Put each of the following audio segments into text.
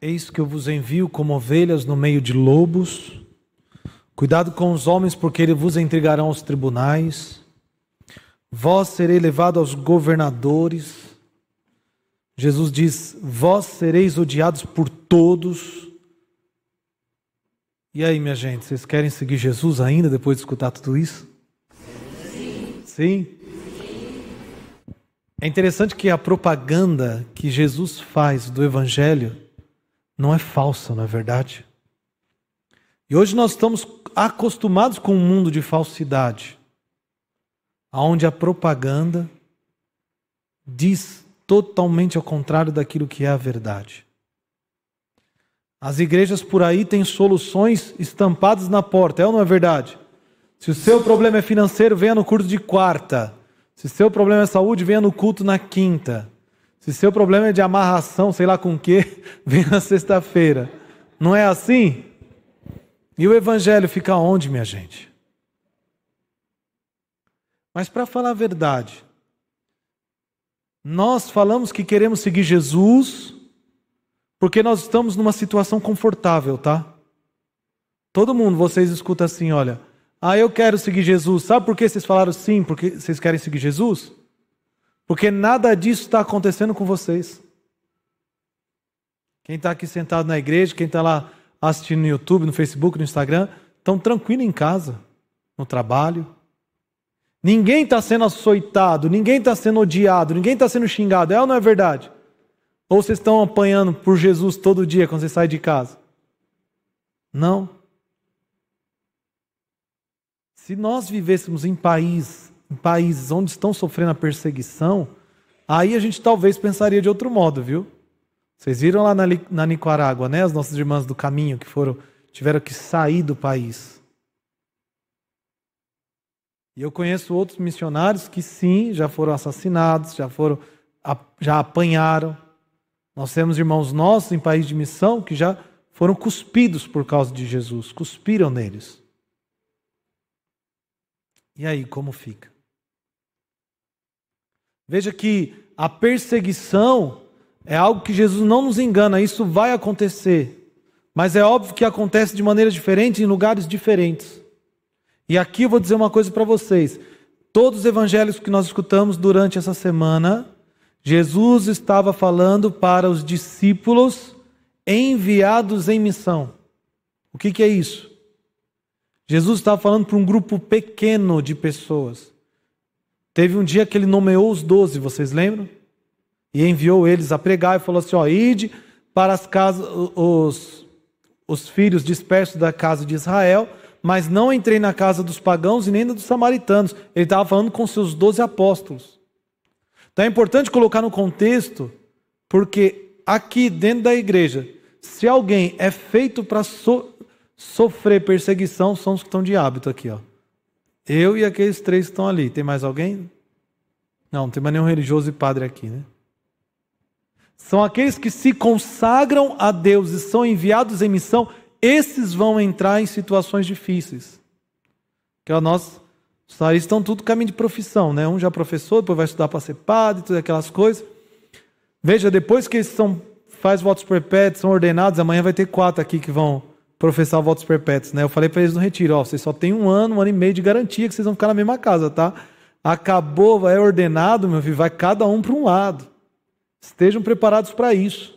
Eis que eu vos envio como ovelhas no meio de lobos. Cuidado com os homens, porque eles vos entregarão aos tribunais. Vós serei levado aos governadores. Jesus diz: Vós sereis odiados por todos. E aí, minha gente, vocês querem seguir Jesus ainda depois de escutar tudo isso? Sim. Sim? Sim. É interessante que a propaganda que Jesus faz do Evangelho não é falsa, não é verdade? E hoje nós estamos acostumados com um mundo de falsidade, onde a propaganda diz totalmente ao contrário daquilo que é a verdade. As igrejas por aí têm soluções estampadas na porta, é ou não é verdade? Se o seu problema é financeiro, venha no curso de quarta. Se o seu problema é saúde, venha no culto na quinta. Se seu problema é de amarração, sei lá com o que, vem na sexta-feira. Não é assim? E o evangelho fica onde, minha gente? Mas para falar a verdade, nós falamos que queremos seguir Jesus porque nós estamos numa situação confortável, tá? Todo mundo, vocês escutam assim, olha, ah, eu quero seguir Jesus. Sabe por que vocês falaram sim? Porque vocês querem seguir Jesus? Porque nada disso está acontecendo com vocês. Quem está aqui sentado na igreja, quem está lá assistindo no YouTube, no Facebook, no Instagram, estão tranquilo em casa, no trabalho. Ninguém está sendo açoitado, ninguém está sendo odiado, ninguém está sendo xingado. É ou não é verdade? Ou vocês estão apanhando por Jesus todo dia quando vocês saem de casa? Não. Se nós vivêssemos em país países onde estão sofrendo a perseguição, aí a gente talvez pensaria de outro modo, viu? Vocês viram lá na, na Nicarágua, né? As nossas irmãs do caminho que foram tiveram que sair do país. E eu conheço outros missionários que sim, já foram assassinados, já foram já apanharam. Nós temos irmãos nossos em país de missão que já foram cuspidos por causa de Jesus, cuspiram neles. E aí, como fica? Veja que a perseguição é algo que Jesus não nos engana, isso vai acontecer. Mas é óbvio que acontece de maneira diferente em lugares diferentes. E aqui eu vou dizer uma coisa para vocês. Todos os evangelhos que nós escutamos durante essa semana, Jesus estava falando para os discípulos enviados em missão. O que, que é isso? Jesus estava falando para um grupo pequeno de pessoas. Teve um dia que ele nomeou os doze, vocês lembram? E enviou eles a pregar e falou assim: ó, ide para as casas, os, os filhos dispersos da casa de Israel, mas não entrei na casa dos pagãos e nem na dos samaritanos. Ele estava falando com seus doze apóstolos. Então é importante colocar no contexto, porque aqui dentro da igreja, se alguém é feito para so, sofrer perseguição, são os que estão de hábito aqui, ó. Eu e aqueles três estão ali. Tem mais alguém? Não, não tem mais nenhum religioso e padre aqui, né? São aqueles que se consagram a Deus e são enviados em missão, esses vão entrar em situações difíceis. Que é nós, os saídos estão tudo caminho de profissão, né? Um já é professor, depois vai estudar para ser padre, todas aquelas coisas. Veja, depois que eles são faz votos perpétuos, são ordenados, amanhã vai ter quatro aqui que vão professar votos perpétuos, né? Eu falei para eles no retiro, ó, vocês só tem um ano, um ano e meio de garantia que vocês vão ficar na mesma casa, tá? Acabou, vai é ordenado, meu filho, vai cada um para um lado. Estejam preparados para isso.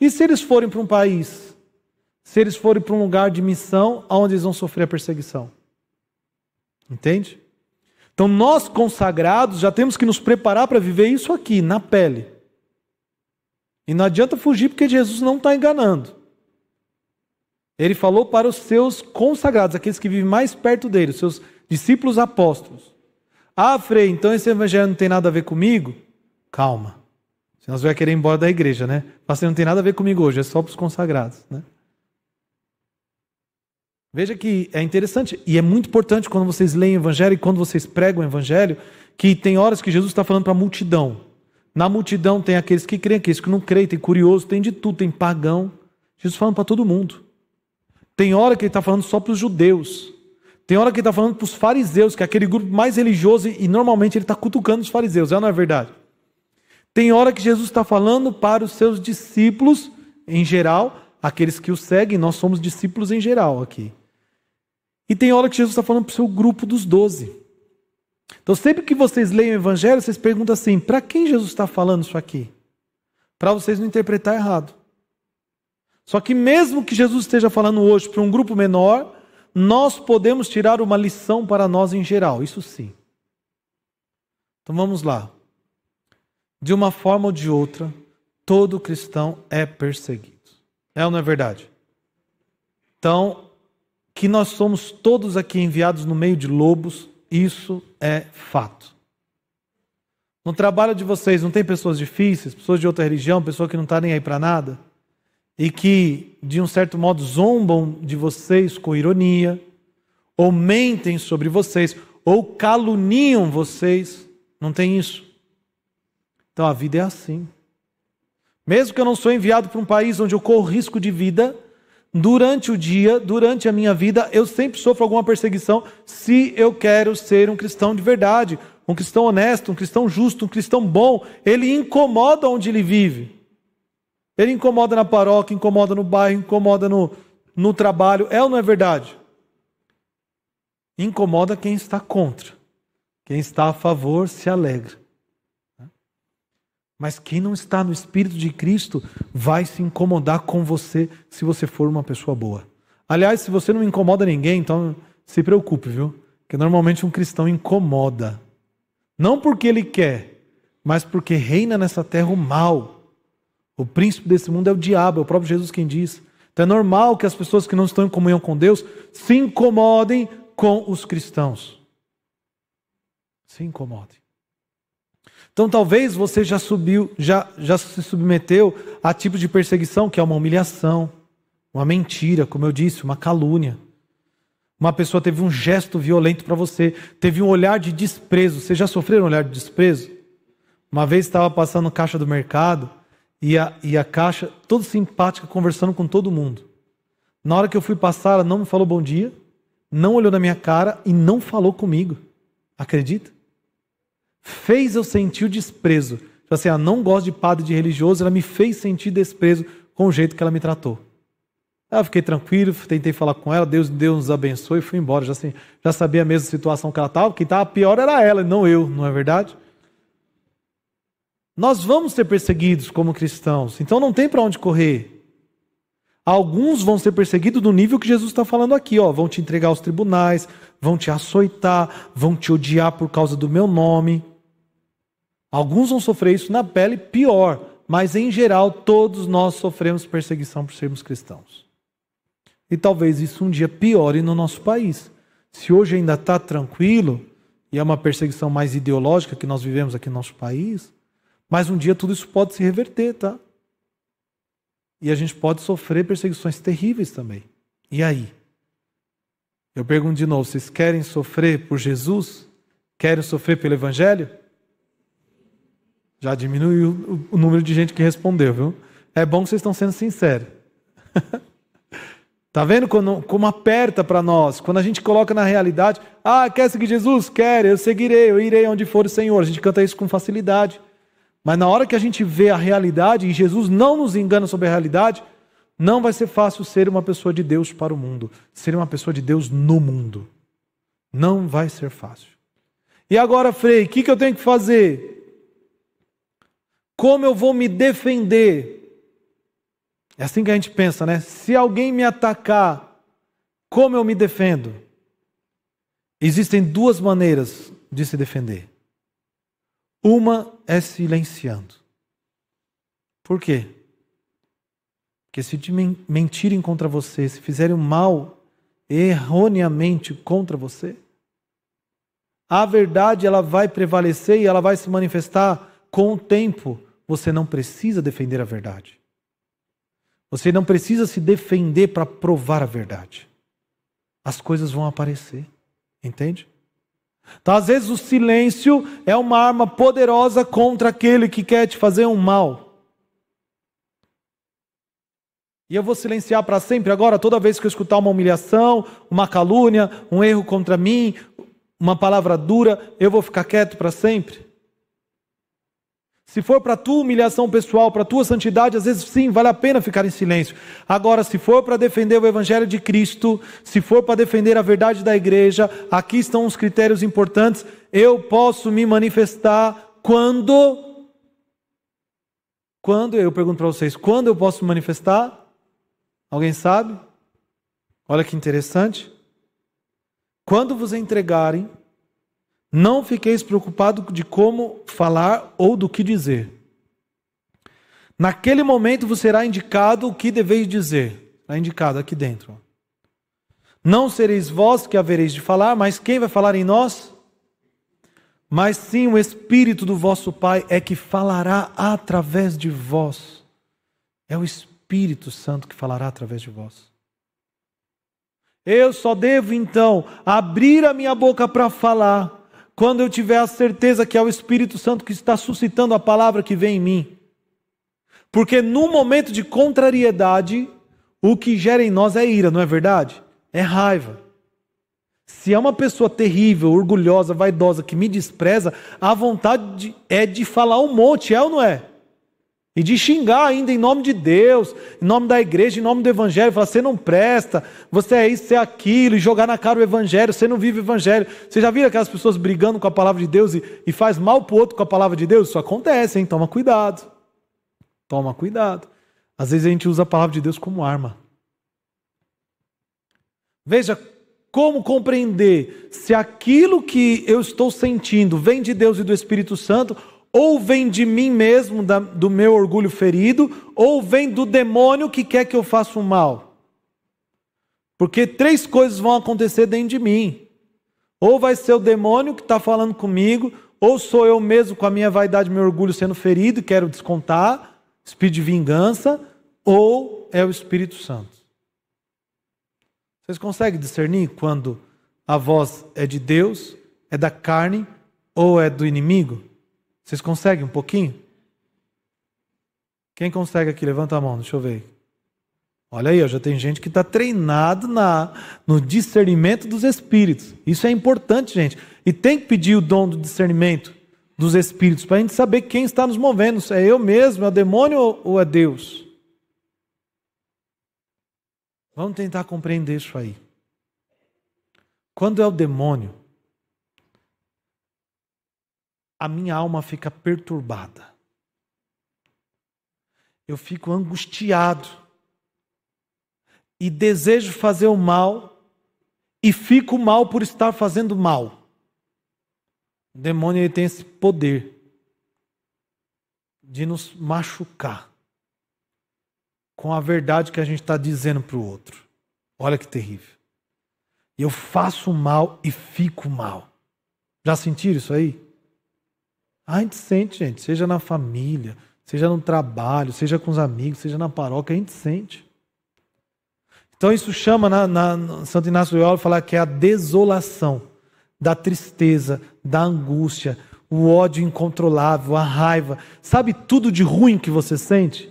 E se eles forem para um país? Se eles forem para um lugar de missão, aonde eles vão sofrer a perseguição? Entende? Então nós consagrados já temos que nos preparar para viver isso aqui, na pele. E não adianta fugir porque Jesus não está enganando. Ele falou para os seus consagrados, aqueles que vivem mais perto dele, os seus discípulos apóstolos. Ah, Frei, então esse evangelho não tem nada a ver comigo? Calma. Senão você vai querer ir embora da igreja, né? Mas não tem nada a ver comigo hoje, é só para os consagrados, né? Veja que é interessante e é muito importante quando vocês leem o Evangelho e quando vocês pregam o Evangelho, que tem horas que Jesus está falando para a multidão. Na multidão tem aqueles que creem, aqueles que não creem, tem curioso, tem de tudo, tem pagão. Jesus falando para todo mundo. Tem hora que ele está falando só para os judeus. Tem hora que ele está falando para os fariseus, que é aquele grupo mais religioso, e normalmente ele está cutucando os fariseus, é ou não é verdade? Tem hora que Jesus está falando para os seus discípulos, em geral, aqueles que o seguem, nós somos discípulos em geral aqui. E tem hora que Jesus está falando para o seu grupo dos doze. Então, sempre que vocês leem o Evangelho, vocês perguntam assim: para quem Jesus está falando isso aqui? Para vocês não interpretar errado. Só que, mesmo que Jesus esteja falando hoje para um grupo menor, nós podemos tirar uma lição para nós em geral, isso sim. Então vamos lá. De uma forma ou de outra, todo cristão é perseguido. É ou não é verdade? Então, que nós somos todos aqui enviados no meio de lobos, isso é fato. No trabalho de vocês, não tem pessoas difíceis, pessoas de outra religião, pessoa que não está nem aí para nada? e que, de um certo modo, zombam de vocês com ironia, ou mentem sobre vocês, ou caluniam vocês. Não tem isso. Então a vida é assim. Mesmo que eu não sou enviado para um país onde eu corro risco de vida, durante o dia, durante a minha vida, eu sempre sofro alguma perseguição se eu quero ser um cristão de verdade, um cristão honesto, um cristão justo, um cristão bom. Ele incomoda onde ele vive. Ele incomoda na paróquia, incomoda no bairro, incomoda no, no trabalho. É ou não é verdade? Incomoda quem está contra. Quem está a favor se alegra. Mas quem não está no Espírito de Cristo vai se incomodar com você se você for uma pessoa boa. Aliás, se você não incomoda ninguém, então se preocupe, viu? Porque normalmente um cristão incomoda. Não porque ele quer, mas porque reina nessa terra o mal. O príncipe desse mundo é o diabo, é o próprio Jesus quem diz. Então é normal que as pessoas que não estão em comunhão com Deus se incomodem com os cristãos. Se incomodem. Então talvez você já subiu, já, já se submeteu a tipos de perseguição que é uma humilhação, uma mentira, como eu disse, uma calúnia. Uma pessoa teve um gesto violento para você, teve um olhar de desprezo. Você já sofreu um olhar de desprezo? Uma vez estava passando caixa do mercado, e a, e a caixa toda simpática, conversando com todo mundo. Na hora que eu fui passar, ela não me falou bom dia, não olhou na minha cara e não falou comigo. Acredita? Fez eu sentir o desprezo. Tipo assim, ela ah, não gosta de padre de religioso, ela me fez sentir desprezo com o jeito que ela me tratou. Aí eu fiquei tranquilo, tentei falar com ela, Deus, Deus nos abençoe e fui embora. Já, assim, já sabia a mesma situação que ela estava, quem estava pior era ela, não eu, não é verdade? Nós vamos ser perseguidos como cristãos, então não tem para onde correr. Alguns vão ser perseguidos do nível que Jesus está falando aqui, ó, vão te entregar aos tribunais, vão te açoitar, vão te odiar por causa do meu nome. Alguns vão sofrer isso na pele, pior, mas em geral todos nós sofremos perseguição por sermos cristãos. E talvez isso um dia piore no nosso país. Se hoje ainda está tranquilo e é uma perseguição mais ideológica que nós vivemos aqui no nosso país, mas um dia tudo isso pode se reverter, tá? E a gente pode sofrer perseguições terríveis também. E aí? Eu pergunto de novo: vocês querem sofrer por Jesus? Querem sofrer pelo Evangelho? Já diminuiu o número de gente que respondeu, viu? É bom que vocês estão sendo sinceros. tá vendo como, como aperta para nós? Quando a gente coloca na realidade: ah, quer seguir Jesus? Quer, eu seguirei, eu irei onde for o Senhor. A gente canta isso com facilidade. Mas na hora que a gente vê a realidade, e Jesus não nos engana sobre a realidade, não vai ser fácil ser uma pessoa de Deus para o mundo, ser uma pessoa de Deus no mundo. Não vai ser fácil. E agora, Frei, o que, que eu tenho que fazer? Como eu vou me defender? É assim que a gente pensa, né? Se alguém me atacar, como eu me defendo? Existem duas maneiras de se defender. Uma é silenciando. Por quê? Porque se mentirem contra você, se fizerem mal erroneamente contra você, a verdade ela vai prevalecer e ela vai se manifestar com o tempo. Você não precisa defender a verdade. Você não precisa se defender para provar a verdade. As coisas vão aparecer, entende? Então, às vezes, o silêncio é uma arma poderosa contra aquele que quer te fazer um mal. E eu vou silenciar para sempre agora, toda vez que eu escutar uma humilhação, uma calúnia, um erro contra mim, uma palavra dura, eu vou ficar quieto para sempre? Se for para tua humilhação pessoal, para tua santidade, às vezes sim, vale a pena ficar em silêncio. Agora, se for para defender o evangelho de Cristo, se for para defender a verdade da igreja, aqui estão os critérios importantes. Eu posso me manifestar quando quando eu pergunto para vocês, quando eu posso me manifestar? Alguém sabe? Olha que interessante. Quando vos entregarem não fiqueis preocupado de como falar ou do que dizer. Naquele momento vos será indicado o que deveis dizer. Está indicado aqui dentro. Não sereis vós que havereis de falar, mas quem vai falar em nós? Mas sim o Espírito do vosso Pai é que falará através de vós. É o Espírito Santo que falará através de vós. Eu só devo então abrir a minha boca para falar quando eu tiver a certeza que é o Espírito Santo que está suscitando a palavra que vem em mim. Porque no momento de contrariedade, o que gera em nós é ira, não é verdade? É raiva. Se é uma pessoa terrível, orgulhosa, vaidosa, que me despreza, a vontade é de falar um monte, é ou não é? E de xingar ainda em nome de Deus, em nome da igreja, em nome do evangelho, falar, você não presta, você é isso, você é aquilo, e jogar na cara o evangelho, você não vive o evangelho. Você já viu aquelas pessoas brigando com a palavra de Deus e, e faz mal o outro com a palavra de Deus? Isso acontece, hein? Toma cuidado. Toma cuidado. Às vezes a gente usa a palavra de Deus como arma. Veja como compreender se aquilo que eu estou sentindo vem de Deus e do Espírito Santo ou vem de mim mesmo, da, do meu orgulho ferido, ou vem do demônio que quer que eu faça o mal. Porque três coisas vão acontecer dentro de mim: ou vai ser o demônio que está falando comigo, ou sou eu mesmo com a minha vaidade, meu orgulho sendo ferido e quero descontar, espírito de vingança, ou é o Espírito Santo. Vocês conseguem discernir quando a voz é de Deus, é da carne ou é do inimigo? Vocês conseguem um pouquinho? Quem consegue aqui? Levanta a mão, deixa eu ver. Olha aí, ó, já tem gente que está treinado na, no discernimento dos espíritos. Isso é importante, gente. E tem que pedir o dom do discernimento dos espíritos para a gente saber quem está nos movendo. Se é eu mesmo, é o demônio ou é Deus? Vamos tentar compreender isso aí. Quando é o demônio, a minha alma fica perturbada. Eu fico angustiado e desejo fazer o mal e fico mal por estar fazendo mal. O demônio ele tem esse poder de nos machucar com a verdade que a gente está dizendo para o outro. Olha que terrível. Eu faço mal e fico mal. Já sentiram isso aí? A gente sente, gente, seja na família, seja no trabalho, seja com os amigos, seja na paróquia, a gente sente. Então isso chama, na, na Santo Inácio Iola falar que é a desolação da tristeza, da angústia, o ódio incontrolável, a raiva, sabe tudo de ruim que você sente?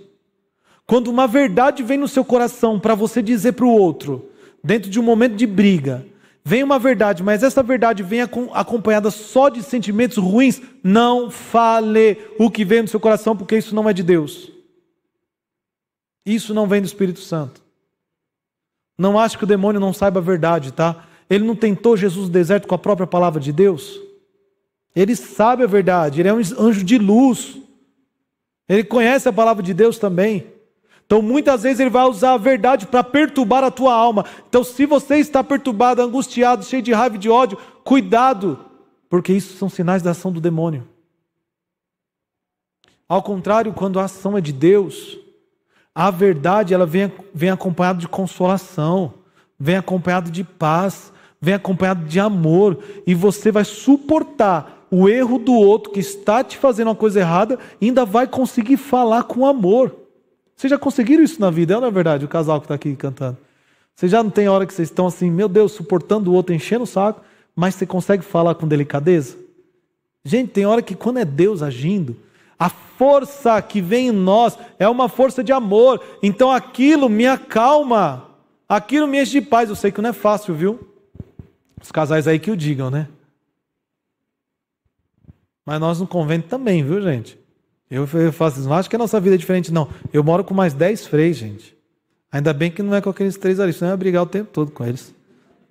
Quando uma verdade vem no seu coração para você dizer para o outro, dentro de um momento de briga, vem uma verdade, mas essa verdade vem acompanhada só de sentimentos ruins, não fale o que vem no seu coração, porque isso não é de Deus. Isso não vem do Espírito Santo. Não acho que o demônio não saiba a verdade, tá? Ele não tentou Jesus no deserto com a própria palavra de Deus. Ele sabe a verdade, ele é um anjo de luz. Ele conhece a palavra de Deus também. Então muitas vezes ele vai usar a verdade para perturbar a tua alma. Então se você está perturbado, angustiado, cheio de raiva e de ódio, cuidado, porque isso são sinais da ação do demônio. Ao contrário, quando a ação é de Deus, a verdade ela vem, vem acompanhada de consolação, vem acompanhada de paz, vem acompanhada de amor, e você vai suportar o erro do outro que está te fazendo uma coisa errada, ainda vai conseguir falar com amor. Vocês já conseguiram isso na vida, é ou não é verdade? O casal que está aqui cantando. Vocês já não tem hora que vocês estão assim, meu Deus, suportando o outro, enchendo o saco, mas você consegue falar com delicadeza? Gente, tem hora que quando é Deus agindo, a força que vem em nós é uma força de amor. Então aquilo me acalma, aquilo me enche de paz. Eu sei que não é fácil, viu? Os casais aí que o digam, né? Mas nós no convento também, viu, gente? Eu, faço isso, não acho que a nossa vida é diferente, não. Eu moro com mais 10 freis, gente. Ainda bem que não é com aqueles três ali, senão eu ia brigar o tempo todo com eles.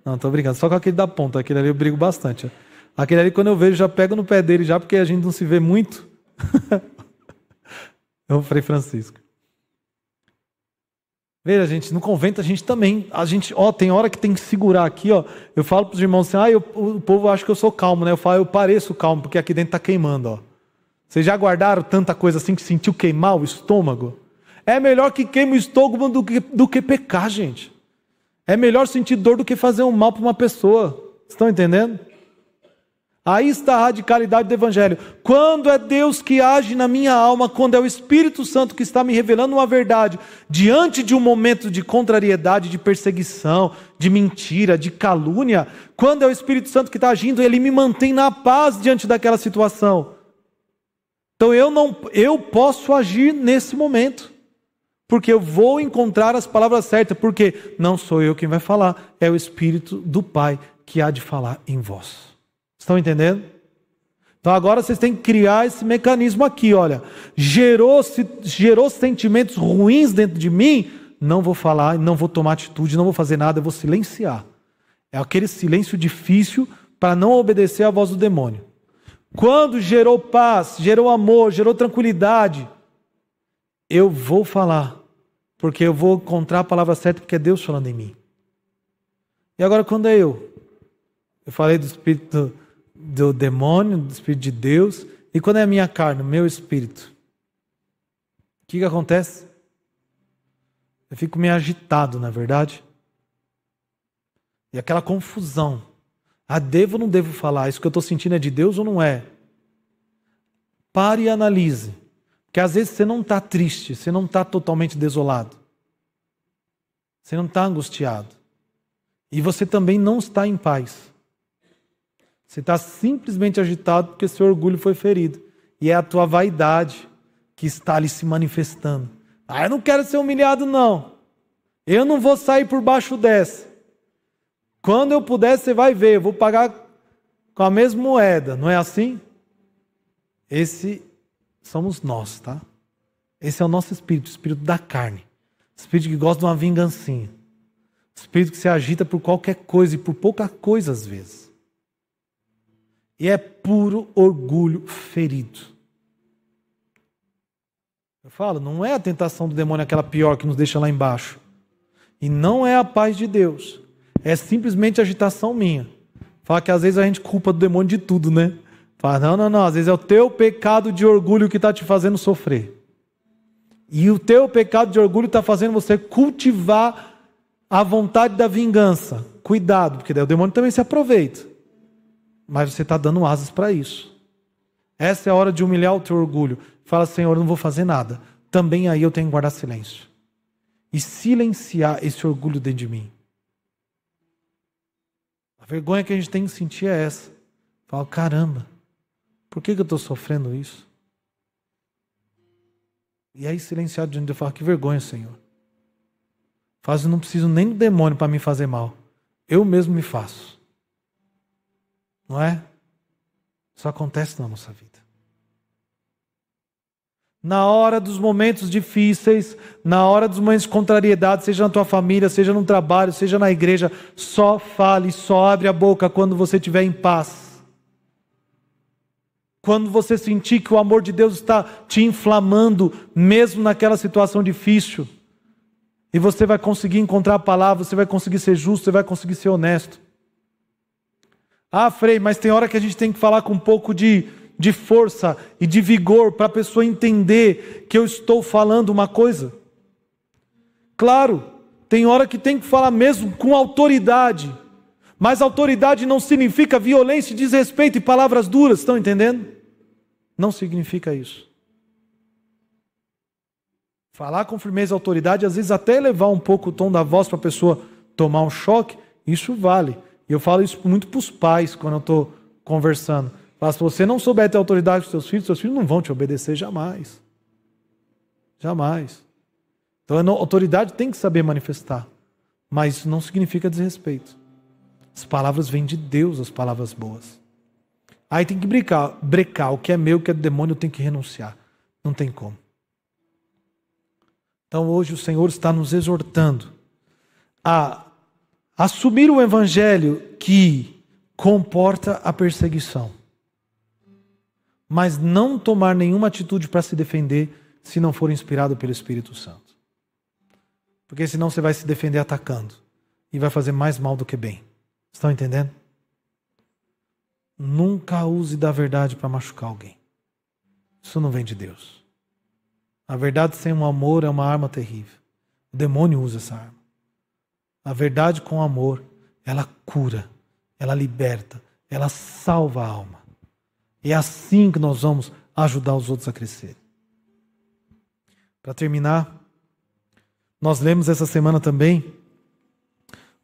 Não, tô brincando, só com aquele da ponta, aquele ali eu brigo bastante. Aquele ali, quando eu vejo, já pego no pé dele já, porque a gente não se vê muito. é o Frei Francisco. Veja, gente, no convento a gente também, a gente, ó, tem hora que tem que segurar aqui, ó. Eu falo para os irmãos assim, ah, eu, o povo acha que eu sou calmo, né? Eu falo, eu pareço calmo, porque aqui dentro tá queimando, ó. Vocês já guardaram tanta coisa assim que sentiu queimar o estômago? É melhor que queime o estômago do que, do que pecar, gente. É melhor sentir dor do que fazer um mal para uma pessoa. Estão entendendo? Aí está a radicalidade do Evangelho. Quando é Deus que age na minha alma, quando é o Espírito Santo que está me revelando uma verdade, diante de um momento de contrariedade, de perseguição, de mentira, de calúnia, quando é o Espírito Santo que está agindo, ele me mantém na paz diante daquela situação. Então eu não eu posso agir nesse momento. Porque eu vou encontrar as palavras certas, porque não sou eu quem vai falar, é o espírito do Pai que há de falar em vós. Estão entendendo? Então agora vocês têm que criar esse mecanismo aqui, olha. Gerou, gerou sentimentos ruins dentro de mim, não vou falar, não vou tomar atitude, não vou fazer nada, eu vou silenciar. É aquele silêncio difícil para não obedecer à voz do demônio. Quando gerou paz, gerou amor, gerou tranquilidade, eu vou falar, porque eu vou encontrar a palavra certa, porque é Deus falando em mim. E agora, quando é eu? Eu falei do espírito do, do demônio, do espírito de Deus, e quando é a minha carne, o meu espírito? O que, que acontece? Eu fico meio agitado, na verdade? E aquela confusão. Ah, devo ou não devo falar? Isso que eu estou sentindo é de Deus ou não é? Pare e analise. Porque às vezes você não está triste, você não está totalmente desolado. Você não está angustiado. E você também não está em paz. Você está simplesmente agitado porque seu orgulho foi ferido. E é a tua vaidade que está ali se manifestando. Ah, eu não quero ser humilhado, não. Eu não vou sair por baixo dessa. Quando eu puder, você vai ver, eu vou pagar com a mesma moeda, não é assim? Esse somos nós, tá? Esse é o nosso espírito, o espírito da carne. O espírito que gosta de uma vingancinha. O espírito que se agita por qualquer coisa e por pouca coisa às vezes. E é puro orgulho ferido. Eu falo, não é a tentação do demônio aquela pior que nos deixa lá embaixo. E não é a paz de Deus. É simplesmente agitação minha. Fala que às vezes a gente culpa do demônio de tudo, né? Fala, não, não, não, às vezes é o teu pecado de orgulho que está te fazendo sofrer. E o teu pecado de orgulho está fazendo você cultivar a vontade da vingança. Cuidado, porque daí o demônio também se aproveita. Mas você está dando asas para isso. Essa é a hora de humilhar o teu orgulho. Fala, Senhor, eu não vou fazer nada. Também aí eu tenho que guardar silêncio. E silenciar esse orgulho dentro de mim vergonha que a gente tem que sentir é essa. Fala, caramba, por que, que eu estou sofrendo isso? E aí, silenciado de de eu falo, que vergonha, Senhor. Faz, eu não preciso nem do demônio para me fazer mal. Eu mesmo me faço. Não é? Isso acontece na nossa vida na hora dos momentos difíceis, na hora dos momentos de contrariedade, seja na tua família, seja no trabalho, seja na igreja, só fale, só abre a boca quando você estiver em paz. Quando você sentir que o amor de Deus está te inflamando, mesmo naquela situação difícil, e você vai conseguir encontrar a palavra, você vai conseguir ser justo, você vai conseguir ser honesto. Ah, Frei, mas tem hora que a gente tem que falar com um pouco de de força e de vigor para a pessoa entender que eu estou falando uma coisa. Claro, tem hora que tem que falar mesmo com autoridade, mas autoridade não significa violência, desrespeito e palavras duras, estão entendendo? Não significa isso. Falar com firmeza e autoridade, às vezes até elevar um pouco o tom da voz para a pessoa tomar um choque, isso vale. Eu falo isso muito para os pais quando eu estou conversando. Mas se você não souber ter autoridade com seus filhos, seus filhos não vão te obedecer jamais. Jamais. Então a autoridade tem que saber manifestar. Mas isso não significa desrespeito. As palavras vêm de Deus, as palavras boas. Aí tem que brecar, brecar. O que é meu, o que é do demônio, eu tenho que renunciar. Não tem como. Então hoje o Senhor está nos exortando a assumir o evangelho que comporta a perseguição mas não tomar nenhuma atitude para se defender se não for inspirado pelo Espírito Santo. Porque senão você vai se defender atacando e vai fazer mais mal do que bem. Estão entendendo? Nunca use da verdade para machucar alguém. Isso não vem de Deus. A verdade sem um amor é uma arma terrível. O demônio usa essa arma. A verdade com amor, ela cura, ela liberta, ela salva a alma. É assim que nós vamos ajudar os outros a crescer. Para terminar, nós lemos essa semana também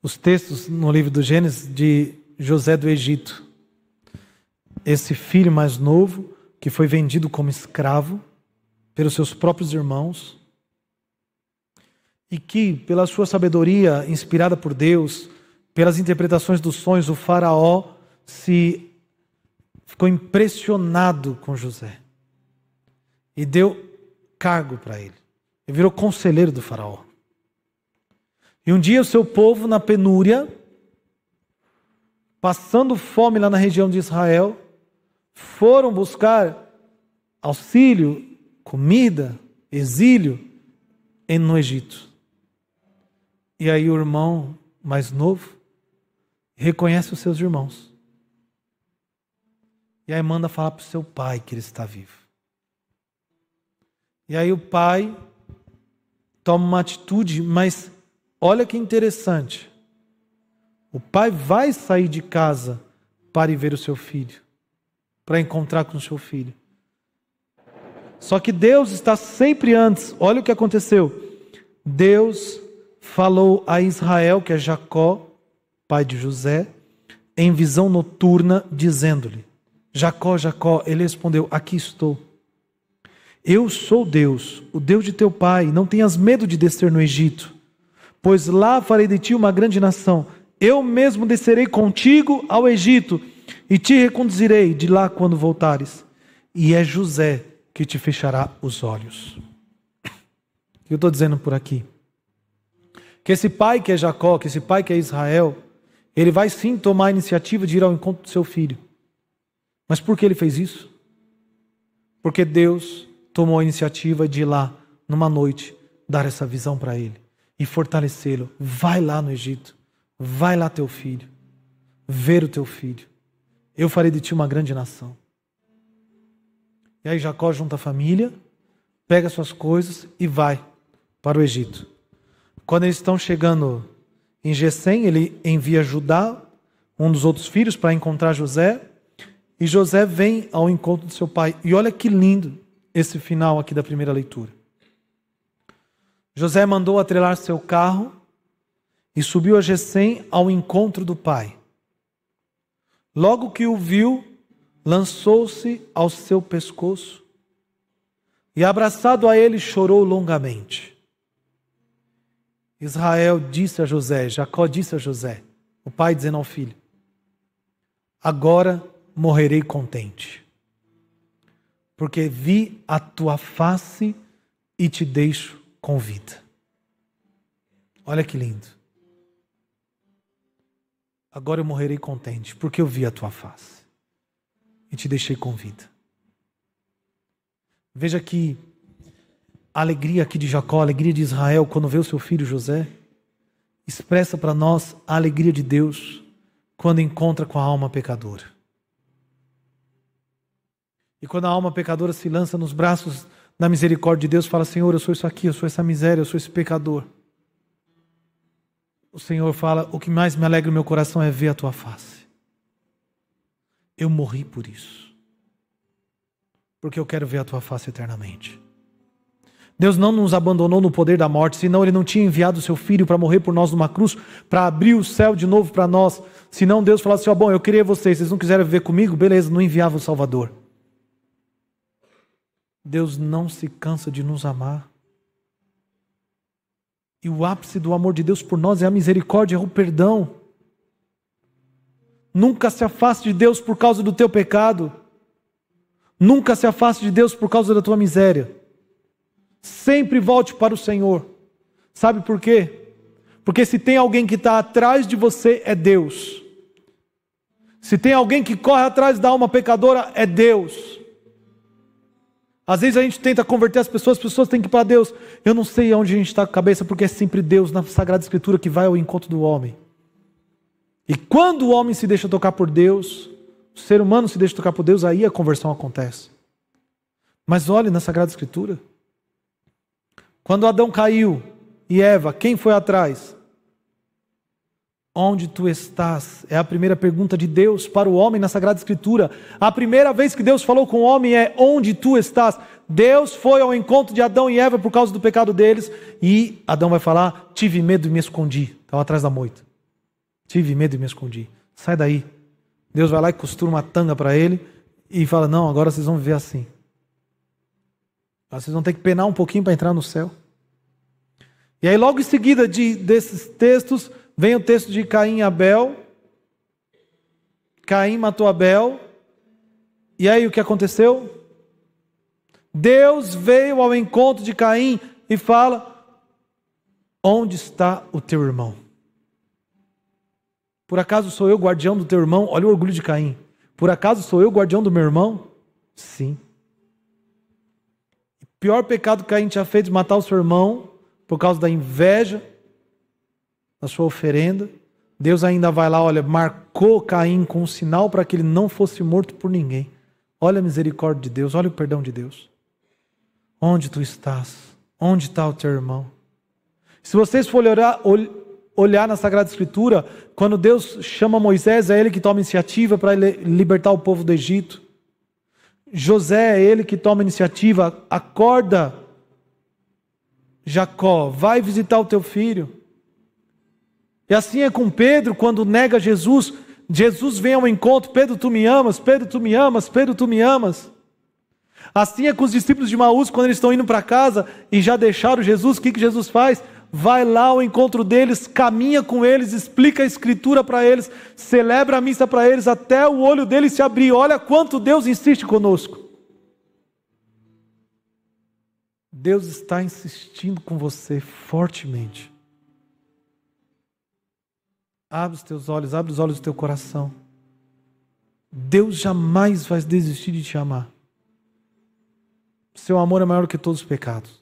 os textos no livro do Gênesis de José do Egito. Esse filho mais novo que foi vendido como escravo pelos seus próprios irmãos e que, pela sua sabedoria inspirada por Deus, pelas interpretações dos sonhos, o Faraó se ficou impressionado com José e deu cargo para ele. Ele virou conselheiro do Faraó. E um dia o seu povo, na penúria, passando fome lá na região de Israel, foram buscar auxílio, comida, exílio no Egito. E aí o irmão mais novo reconhece os seus irmãos e aí manda falar para o seu pai que ele está vivo. E aí o pai toma uma atitude, mas olha que interessante. O pai vai sair de casa para ir ver o seu filho, para encontrar com o seu filho. Só que Deus está sempre antes. Olha o que aconteceu. Deus falou a Israel, que é Jacó, pai de José, em visão noturna, dizendo-lhe: Jacó, Jacó, ele respondeu: Aqui estou. Eu sou Deus, o Deus de teu pai. Não tenhas medo de descer no Egito, pois lá farei de ti uma grande nação. Eu mesmo descerei contigo ao Egito e te reconduzirei de lá quando voltares. E é José que te fechará os olhos. O que eu estou dizendo por aqui? Que esse pai que é Jacó, que esse pai que é Israel, ele vai sim tomar a iniciativa de ir ao encontro do seu filho. Mas por que ele fez isso? Porque Deus tomou a iniciativa de ir lá, numa noite, dar essa visão para ele e fortalecê-lo. Vai lá no Egito, vai lá teu filho, ver o teu filho. Eu farei de ti uma grande nação. E aí Jacó junta a família, pega suas coisas e vai para o Egito. Quando eles estão chegando em Gesem, ele envia Judá, um dos outros filhos, para encontrar José. E José vem ao encontro do seu pai. E olha que lindo esse final aqui da primeira leitura. José mandou atrelar seu carro e subiu a Gessém ao encontro do pai. Logo que o viu, lançou-se ao seu pescoço e, abraçado a ele, chorou longamente. Israel disse a José, Jacó disse a José, o pai dizendo ao filho: Agora morrerei contente, porque vi a tua face e te deixo com vida. Olha que lindo. Agora eu morrerei contente, porque eu vi a tua face e te deixei com vida. Veja que a alegria aqui de Jacó, a alegria de Israel, quando vê o seu filho José, expressa para nós a alegria de Deus quando encontra com a alma pecadora. E quando a alma pecadora se lança nos braços da misericórdia de Deus, fala: Senhor, eu sou isso aqui, eu sou essa miséria, eu sou esse pecador. O Senhor fala: O que mais me alegra o meu coração é ver a tua face. Eu morri por isso. Porque eu quero ver a tua face eternamente. Deus não nos abandonou no poder da morte, senão ele não tinha enviado o seu filho para morrer por nós numa cruz, para abrir o céu de novo para nós. Senão Deus falasse assim: Ó, oh, bom, eu queria vocês, vocês não quiserem viver comigo? Beleza, não enviava o Salvador. Deus não se cansa de nos amar. E o ápice do amor de Deus por nós é a misericórdia, é o perdão. Nunca se afaste de Deus por causa do teu pecado. Nunca se afaste de Deus por causa da tua miséria. Sempre volte para o Senhor. Sabe por quê? Porque se tem alguém que está atrás de você, é Deus. Se tem alguém que corre atrás da alma pecadora, é Deus. Às vezes a gente tenta converter as pessoas, as pessoas têm que ir para Deus. Eu não sei onde a gente está com a cabeça, porque é sempre Deus na Sagrada Escritura que vai ao encontro do homem. E quando o homem se deixa tocar por Deus, o ser humano se deixa tocar por Deus, aí a conversão acontece. Mas olhe na Sagrada Escritura. Quando Adão caiu e Eva, quem foi atrás? Onde tu estás? É a primeira pergunta de Deus para o homem na Sagrada Escritura. A primeira vez que Deus falou com o homem é: Onde tu estás? Deus foi ao encontro de Adão e Eva por causa do pecado deles. E Adão vai falar: Tive medo e me escondi. Estava então, atrás da moita. Tive medo e me escondi. Sai daí. Deus vai lá e costura uma tanga para ele e fala: Não, agora vocês vão viver assim. Agora vocês vão ter que penar um pouquinho para entrar no céu. E aí, logo em seguida de, desses textos, Vem o texto de Caim e Abel. Caim matou Abel. E aí o que aconteceu? Deus veio ao encontro de Caim e fala: Onde está o teu irmão? Por acaso sou eu guardião do teu irmão? Olha o orgulho de Caim. Por acaso sou eu guardião do meu irmão? Sim. O pior pecado que Caim tinha feito matar o seu irmão por causa da inveja na sua oferenda. Deus ainda vai lá, olha, marcou Caim com um sinal para que ele não fosse morto por ninguém. Olha a misericórdia de Deus, olha o perdão de Deus. Onde tu estás? Onde está o teu irmão? Se vocês forem olhar, olhar na Sagrada Escritura, quando Deus chama Moisés, é ele que toma iniciativa para libertar o povo do Egito. José é ele que toma iniciativa, acorda Jacó, vai visitar o teu filho. E assim é com Pedro quando nega Jesus. Jesus vem ao encontro, Pedro, tu me amas, Pedro, tu me amas, Pedro, tu me amas. Assim é com os discípulos de Maús quando eles estão indo para casa e já deixaram Jesus, o que, que Jesus faz? Vai lá ao encontro deles, caminha com eles, explica a escritura para eles, celebra a missa para eles, até o olho deles se abrir. Olha quanto Deus insiste conosco. Deus está insistindo com você fortemente. Abre os teus olhos, abre os olhos do teu coração. Deus jamais vai desistir de te amar. Seu amor é maior que todos os pecados.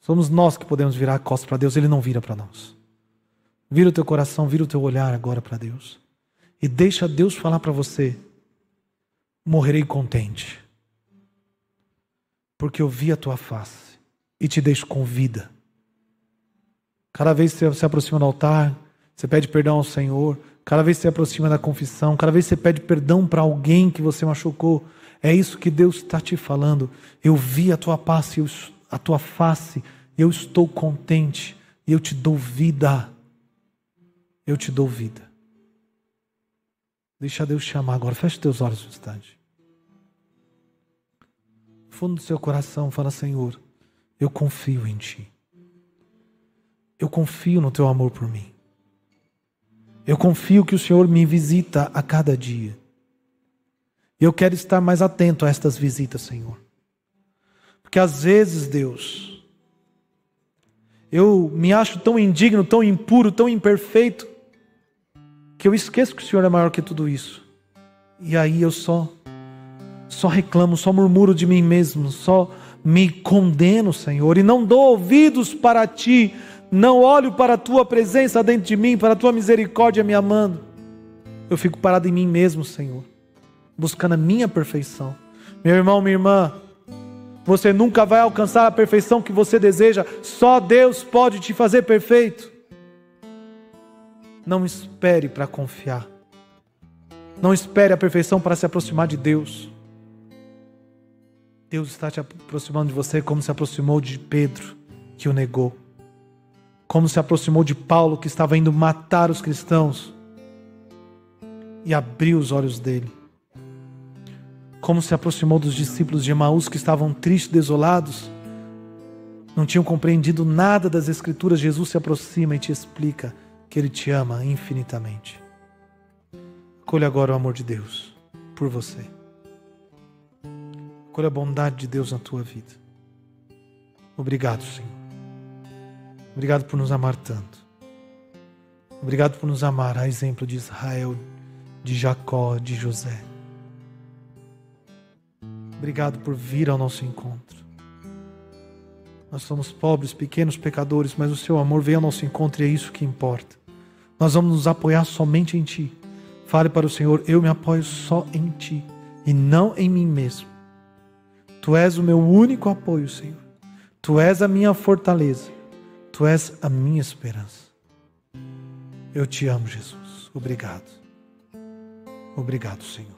Somos nós que podemos virar a costa para Deus, Ele não vira para nós. Vira o teu coração, vira o teu olhar agora para Deus. E deixa Deus falar para você: morrerei contente, porque eu vi a tua face e te deixo com vida. Cada vez que você se aproxima do altar, você pede perdão ao Senhor. Cada vez você aproxima da confissão. Cada vez você pede perdão para alguém que você machucou. É isso que Deus está te falando. Eu vi a tua face, eu, a tua face. Eu estou contente. E eu te dou vida. Eu te dou vida. Deixa Deus te chamar agora. Feche teus olhos um instante. fundo do seu coração, fala: Senhor, eu confio em Ti. Eu confio no Teu amor por mim. Eu confio que o Senhor me visita a cada dia. Eu quero estar mais atento a estas visitas, Senhor. Porque às vezes, Deus, eu me acho tão indigno, tão impuro, tão imperfeito, que eu esqueço que o Senhor é maior que tudo isso. E aí eu só só reclamo, só murmuro de mim mesmo, só me condeno, Senhor, e não dou ouvidos para ti, não olho para a tua presença dentro de mim, para a tua misericórdia me amando. Eu fico parado em mim mesmo, Senhor, buscando a minha perfeição. Meu irmão, minha irmã, você nunca vai alcançar a perfeição que você deseja, só Deus pode te fazer perfeito. Não espere para confiar, não espere a perfeição para se aproximar de Deus. Deus está te aproximando de você como se aproximou de Pedro, que o negou como se aproximou de Paulo, que estava indo matar os cristãos, e abriu os olhos dele. Como se aproximou dos discípulos de Emaús, que estavam tristes, desolados, não tinham compreendido nada das Escrituras, Jesus se aproxima e te explica que Ele te ama infinitamente. Acolha agora o amor de Deus por você. Acolha a bondade de Deus na tua vida. Obrigado, Senhor. Obrigado por nos amar tanto. Obrigado por nos amar, a exemplo de Israel, de Jacó, de José. Obrigado por vir ao nosso encontro. Nós somos pobres, pequenos pecadores, mas o seu amor veio ao nosso encontro e é isso que importa. Nós vamos nos apoiar somente em Ti. Fale para o Senhor: Eu me apoio só em Ti e não em mim mesmo. Tu és o meu único apoio, Senhor. Tu és a minha fortaleza. Tu és a minha esperança. Eu te amo, Jesus. Obrigado. Obrigado, Senhor.